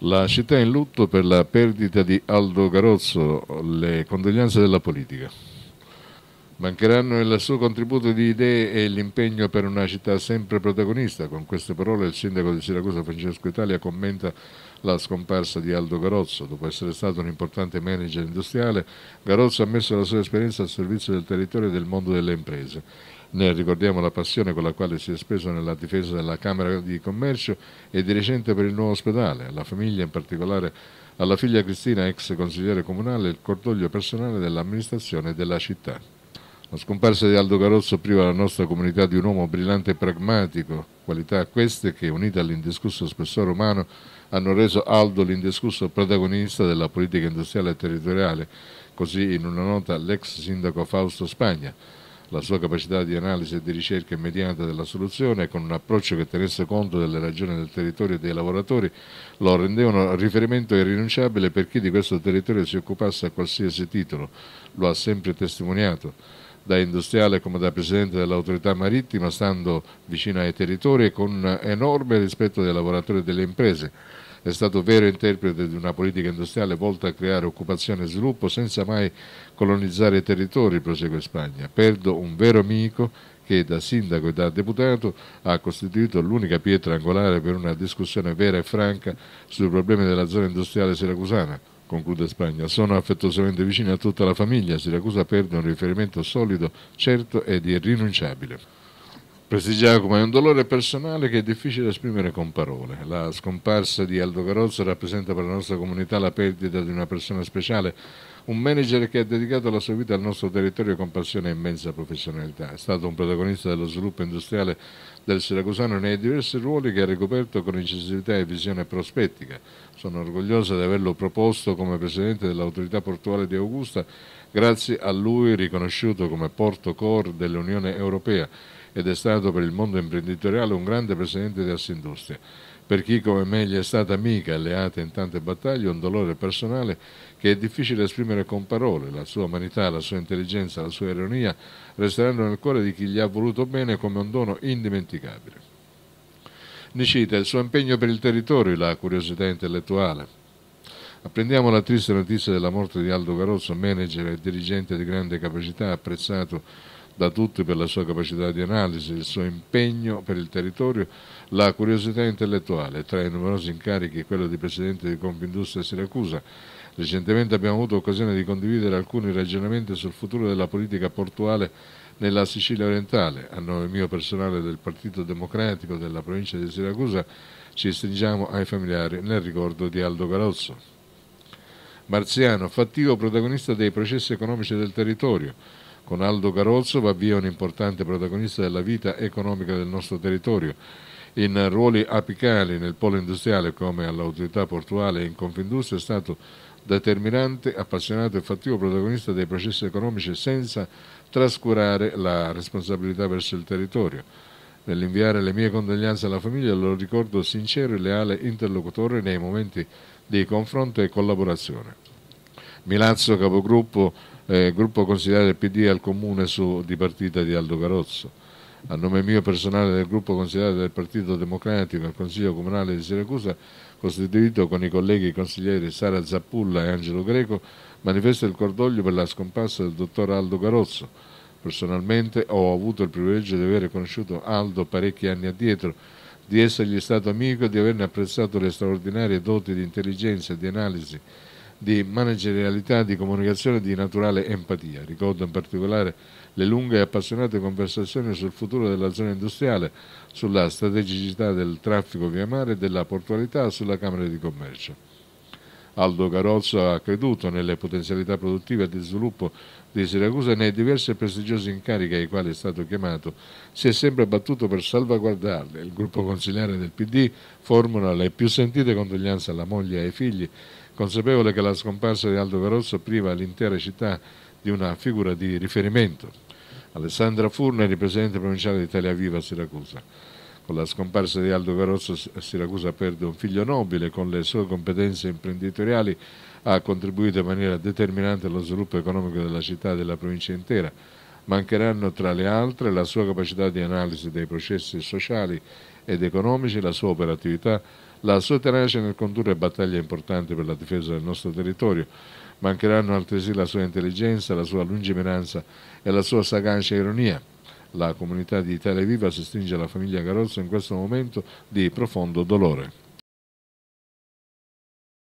La città è in lutto per la perdita di Aldo Garozzo, le condoglianze della politica. Mancheranno il suo contributo di idee e l'impegno per una città sempre protagonista. Con queste parole il sindaco di Siracusa Francesco Italia commenta la scomparsa di Aldo Garozzo. Dopo essere stato un importante manager industriale, Garozzo ha messo la sua esperienza al servizio del territorio e del mondo delle imprese. Ne ricordiamo la passione con la quale si è speso nella difesa della Camera di Commercio e di recente per il nuovo ospedale. Alla famiglia, in particolare alla figlia Cristina, ex consigliere comunale, il cordoglio personale dell'amministrazione della città. La scomparsa di Aldo Carozzo priva la nostra comunità di un uomo brillante e pragmatico, qualità queste che, unite all'indiscusso spessore umano, hanno reso Aldo l'indiscusso protagonista della politica industriale e territoriale, così in una nota l'ex sindaco Fausto Spagna. La sua capacità di analisi e di ricerca immediata della soluzione, con un approccio che tenesse conto delle ragioni del territorio e dei lavoratori, lo rendevano riferimento irrinunciabile per chi di questo territorio si occupasse a qualsiasi titolo. Lo ha sempre testimoniato da industriale come da presidente dell'autorità marittima, stando vicino ai territori e con enorme rispetto dei lavoratori e delle imprese. È stato vero interprete di una politica industriale volta a creare occupazione e sviluppo senza mai colonizzare i territori, prosegue Spagna. Perdo un vero amico che da sindaco e da deputato ha costituito l'unica pietra angolare per una discussione vera e franca sui problemi della zona industriale siracusana conclude Spagna. Sono affettuosamente vicini a tutta la famiglia. Siracusa perde un riferimento solido, certo ed irrinunciabile. Presti Giacomo è un dolore personale che è difficile esprimere con parole. La scomparsa di Aldo Carozza rappresenta per la nostra comunità la perdita di una persona speciale un manager che ha dedicato la sua vita al nostro territorio con passione e immensa professionalità. È stato un protagonista dello sviluppo industriale del Siracusano nei diversi ruoli che ha ricoperto con incisività e visione prospettica. Sono orgoglioso di averlo proposto come presidente dell'autorità portuale di Augusta, grazie a lui riconosciuto come porto core dell'Unione Europea ed è stato per il mondo imprenditoriale un grande presidente di Assindustria. Per chi come me gli è stata amica, e alleata in tante battaglie, un dolore personale che è difficile esprimere con parole. La sua umanità, la sua intelligenza, la sua ironia resteranno nel cuore di chi gli ha voluto bene come un dono indimenticabile. Nicita, il suo impegno per il territorio e la curiosità intellettuale. Apprendiamo la triste notizia della morte di Aldo Garozzo, manager e dirigente di grande capacità, apprezzato da tutti per la sua capacità di analisi, il suo impegno per il territorio, la curiosità intellettuale. Tra i numerosi incarichi quello di Presidente di Confindustria Siracusa. Recentemente abbiamo avuto occasione di condividere alcuni ragionamenti sul futuro della politica portuale nella Sicilia orientale. A nome mio personale del Partito Democratico della provincia di Siracusa ci stringiamo ai familiari nel ricordo di Aldo Carozzo. Marziano, fattivo protagonista dei processi economici del territorio, con Aldo Carozzo va via un importante protagonista della vita economica del nostro territorio. In ruoli apicali nel polo industriale come all'autorità portuale e in Confindustria è stato determinante, appassionato e fattivo protagonista dei processi economici senza trascurare la responsabilità verso il territorio. Nell'inviare le mie condoglianze alla famiglia lo ricordo sincero e leale interlocutore nei momenti di confronto e collaborazione. Milazzo, capogruppo eh, gruppo consigliere del PD al comune su, di partita di Aldo Carozzo. A nome mio personale del gruppo consigliere del Partito Democratico al Consiglio Comunale di Siracusa, costituito con i colleghi consiglieri Sara Zappulla e Angelo Greco, manifesto il cordoglio per la scomparsa del dottor Aldo Carozzo. Personalmente ho avuto il privilegio di aver conosciuto Aldo parecchi anni addietro, di essergli stato amico e di averne apprezzato le straordinarie doti di intelligenza e di analisi di managerialità di comunicazione e di naturale empatia. Ricordo in particolare le lunghe e appassionate conversazioni sul futuro della zona industriale, sulla strategicità del traffico via mare e della portualità sulla Camera di Commercio. Aldo Carozzo ha creduto nelle potenzialità produttive e di sviluppo di Siracusa e nei diversi e prestigiosi incarichi ai quali è stato chiamato. Si è sempre battuto per salvaguardarle. Il gruppo consigliare del PD formula le più sentite condoglianze alla moglie e ai figli consapevole che la scomparsa di Aldo Verosso priva l'intera città di una figura di riferimento. Alessandra Furneri, presidente provinciale di Italia Viva a Siracusa. Con la scomparsa di Aldo Verosso Siracusa perde un figlio nobile, con le sue competenze imprenditoriali ha contribuito in maniera determinante allo sviluppo economico della città e della provincia intera. Mancheranno tra le altre la sua capacità di analisi dei processi sociali ed economici, la sua operatività, la sua tenacia nel condurre battaglie importanti per la difesa del nostro territorio. Mancheranno altresì la sua intelligenza, la sua lungimiranza e la sua sagacia ironia. La comunità di Italia Viva si stringe alla famiglia Garozzo in questo momento di profondo dolore.